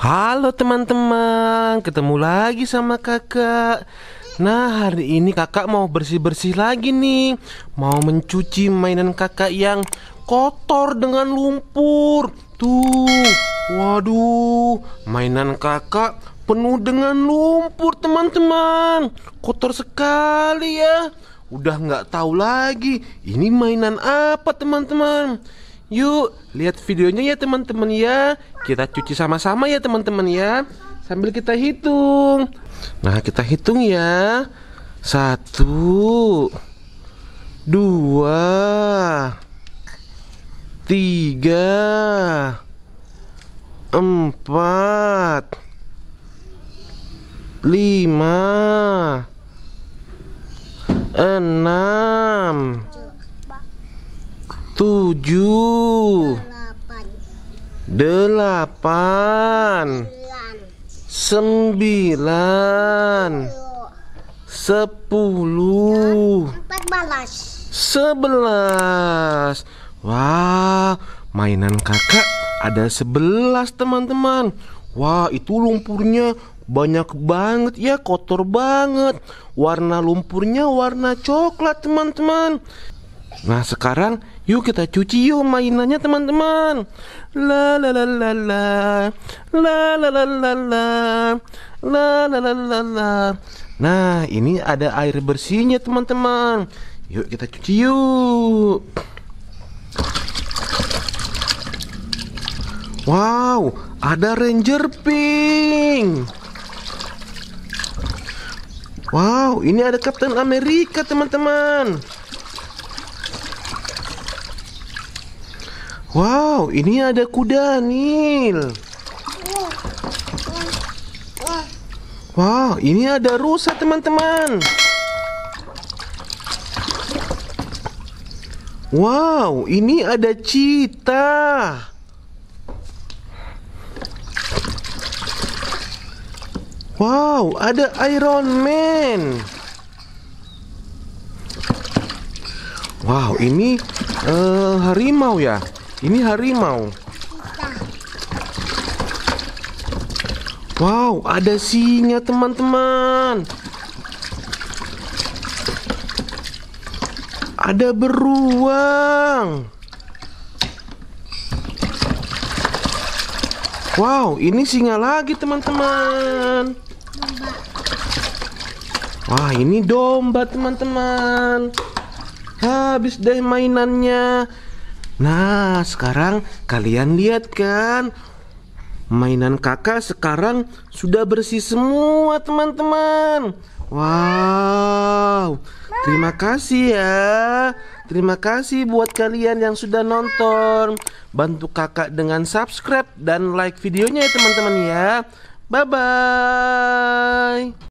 Halo teman-teman, ketemu lagi sama kakak Nah hari ini kakak mau bersih-bersih lagi nih Mau mencuci mainan kakak yang kotor dengan lumpur Tuh, waduh Mainan kakak penuh dengan lumpur teman-teman Kotor sekali ya Udah nggak tahu lagi Ini mainan apa teman-teman Yuk, lihat videonya ya teman-teman ya. Kita cuci sama-sama ya teman-teman ya. Sambil kita hitung. Nah, kita hitung ya. Satu, dua, tiga, empat, lima, enam tujuh, delapan, sembilan, sepuluh, sebelas. Wah, mainan kakak ada sebelas teman-teman. Wah, itu lumpurnya banyak banget ya, kotor banget. Warna lumpurnya warna coklat, teman-teman. Nah, sekarang Yuk kita cuci yuk mainannya teman-teman. La la la la la. La la la la la. La la la la la. Nah, ini ada air bersihnya teman-teman. Yuk kita cuci yuk. Wow, ada Ranger Pink. Wow, ini ada Captain America, teman-teman. Wow, ini ada kuda, Nil. Wow, ini ada rusa, teman-teman. Wow, ini ada cita. Wow, ada Iron Man. Wow, ini uh, harimau ya. Ini harimau. Wow, ada singa teman-teman. Ada beruang. Wow, ini singa lagi teman-teman. Wah, ini domba teman-teman. Habis deh mainannya. Nah, sekarang kalian lihat kan? Mainan kakak sekarang sudah bersih semua, teman-teman. Wow. Terima kasih ya. Terima kasih buat kalian yang sudah nonton. Bantu kakak dengan subscribe dan like videonya ya, teman-teman ya. Bye-bye.